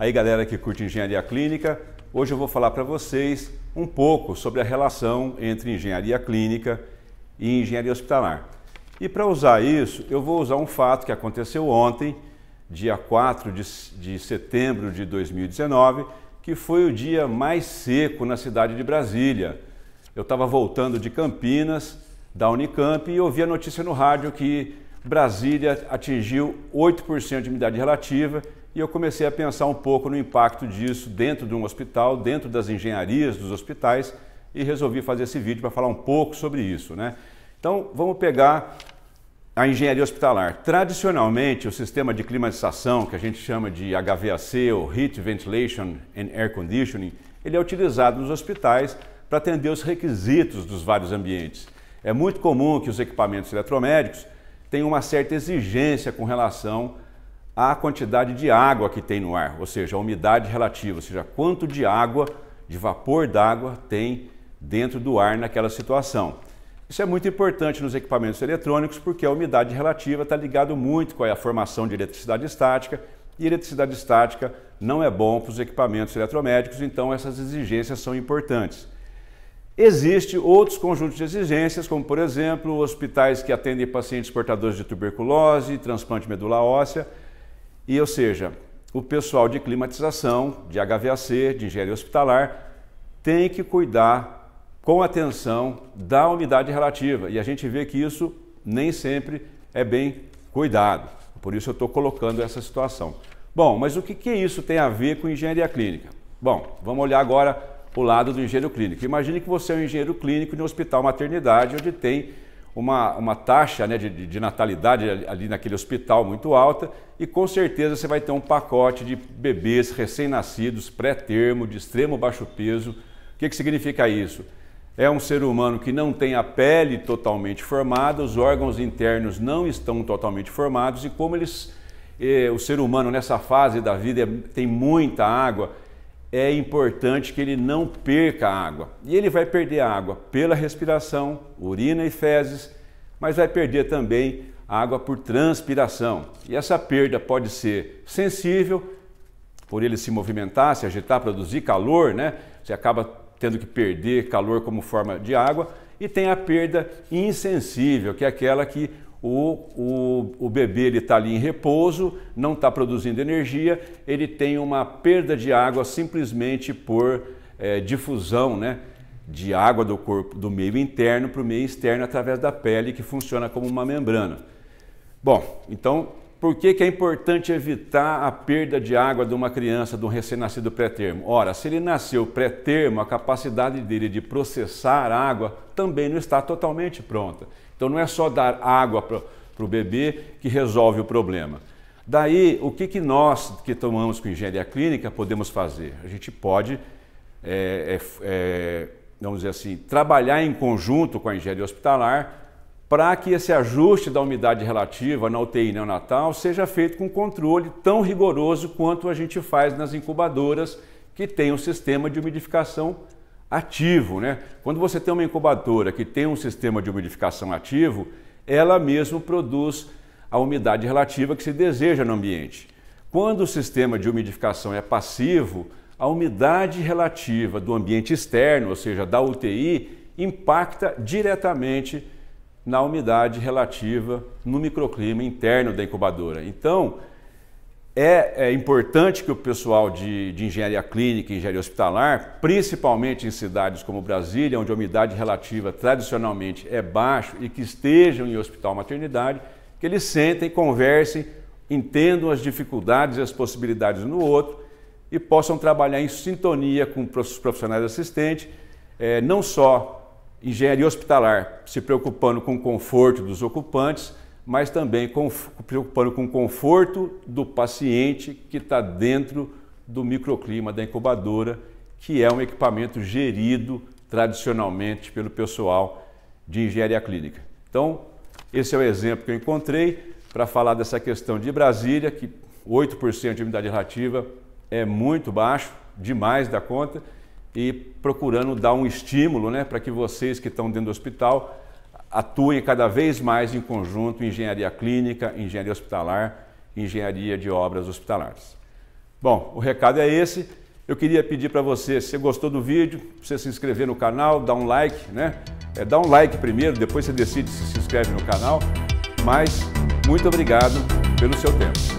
Aí, galera que curte engenharia clínica, hoje eu vou falar para vocês um pouco sobre a relação entre engenharia clínica e engenharia hospitalar. E para usar isso, eu vou usar um fato que aconteceu ontem, dia 4 de, de setembro de 2019, que foi o dia mais seco na cidade de Brasília. Eu estava voltando de Campinas, da Unicamp, e ouvi a notícia no rádio que Brasília atingiu 8% de umidade relativa e eu comecei a pensar um pouco no impacto disso dentro de um hospital, dentro das engenharias dos hospitais e resolvi fazer esse vídeo para falar um pouco sobre isso, né? Então, vamos pegar a engenharia hospitalar. Tradicionalmente, o sistema de climatização, que a gente chama de HVAC ou Heat Ventilation and Air Conditioning, ele é utilizado nos hospitais para atender os requisitos dos vários ambientes. É muito comum que os equipamentos eletromédicos tenham uma certa exigência com relação a quantidade de água que tem no ar, ou seja, a umidade relativa, ou seja, quanto de água, de vapor d'água tem dentro do ar naquela situação. Isso é muito importante nos equipamentos eletrônicos porque a umidade relativa está ligada muito com a formação de eletricidade estática e eletricidade estática não é bom para os equipamentos eletromédicos, então essas exigências são importantes. Existem outros conjuntos de exigências, como por exemplo, hospitais que atendem pacientes portadores de tuberculose, transplante medula óssea, e, ou seja, o pessoal de climatização, de HVAC, de engenharia hospitalar, tem que cuidar com atenção da umidade relativa. E a gente vê que isso nem sempre é bem cuidado. Por isso eu estou colocando essa situação. Bom, mas o que, que isso tem a ver com engenharia clínica? Bom, vamos olhar agora o lado do engenheiro clínico. Imagine que você é um engenheiro clínico de um hospital maternidade, onde tem uma, uma taxa né, de, de natalidade ali naquele hospital muito alta e com certeza você vai ter um pacote de bebês recém-nascidos, pré-termo, de extremo baixo peso. O que, que significa isso? É um ser humano que não tem a pele totalmente formada, os órgãos internos não estão totalmente formados e como eles, eh, o ser humano nessa fase da vida é, tem muita água, é importante que ele não perca água. E ele vai perder água pela respiração, urina e fezes, mas vai perder também água por transpiração. E essa perda pode ser sensível, por ele se movimentar, se agitar, produzir calor, né? Você acaba tendo que perder calor como forma de água. E tem a perda insensível, que é aquela que o, o, o bebê está ali em repouso, não está produzindo energia, ele tem uma perda de água simplesmente por é, difusão né, de água do corpo do meio interno para o meio externo através da pele, que funciona como uma membrana. Bom, então por que, que é importante evitar a perda de água de uma criança, de um recém-nascido pré-termo? Ora, se ele nasceu pré-termo, a capacidade dele de processar água também não está totalmente pronta. Então não é só dar água para o bebê que resolve o problema. Daí, o que, que nós que tomamos com engenharia clínica podemos fazer? A gente pode, é, é, vamos dizer assim, trabalhar em conjunto com a engenharia hospitalar para que esse ajuste da umidade relativa na UTI neonatal seja feito com controle tão rigoroso quanto a gente faz nas incubadoras que tem um sistema de umidificação ativo. Né? Quando você tem uma incubadora que tem um sistema de umidificação ativo, ela mesmo produz a umidade relativa que se deseja no ambiente. Quando o sistema de umidificação é passivo, a umidade relativa do ambiente externo, ou seja, da UTI, impacta diretamente na umidade relativa no microclima interno da incubadora. Então, é, é importante que o pessoal de, de engenharia clínica e engenharia hospitalar, principalmente em cidades como Brasília, onde a umidade relativa tradicionalmente é baixa e que estejam em hospital maternidade, que eles sentem, conversem, entendam as dificuldades e as possibilidades no outro e possam trabalhar em sintonia com os profissionais assistentes, é, não só engenharia hospitalar, se preocupando com o conforto dos ocupantes, mas também com, preocupando com o conforto do paciente que está dentro do microclima da incubadora, que é um equipamento gerido tradicionalmente pelo pessoal de engenharia clínica. Então, esse é o exemplo que eu encontrei para falar dessa questão de Brasília, que 8% de umidade relativa é muito baixo, demais da conta, e procurando dar um estímulo né, para que vocês que estão dentro do hospital atuem cada vez mais em conjunto em engenharia clínica, engenharia hospitalar, engenharia de obras hospitalares. Bom, o recado é esse. Eu queria pedir para você, se você gostou do vídeo, você se inscrever no canal, dar um like, né? É, dá um like primeiro, depois você decide se se inscreve no canal. Mas muito obrigado pelo seu tempo.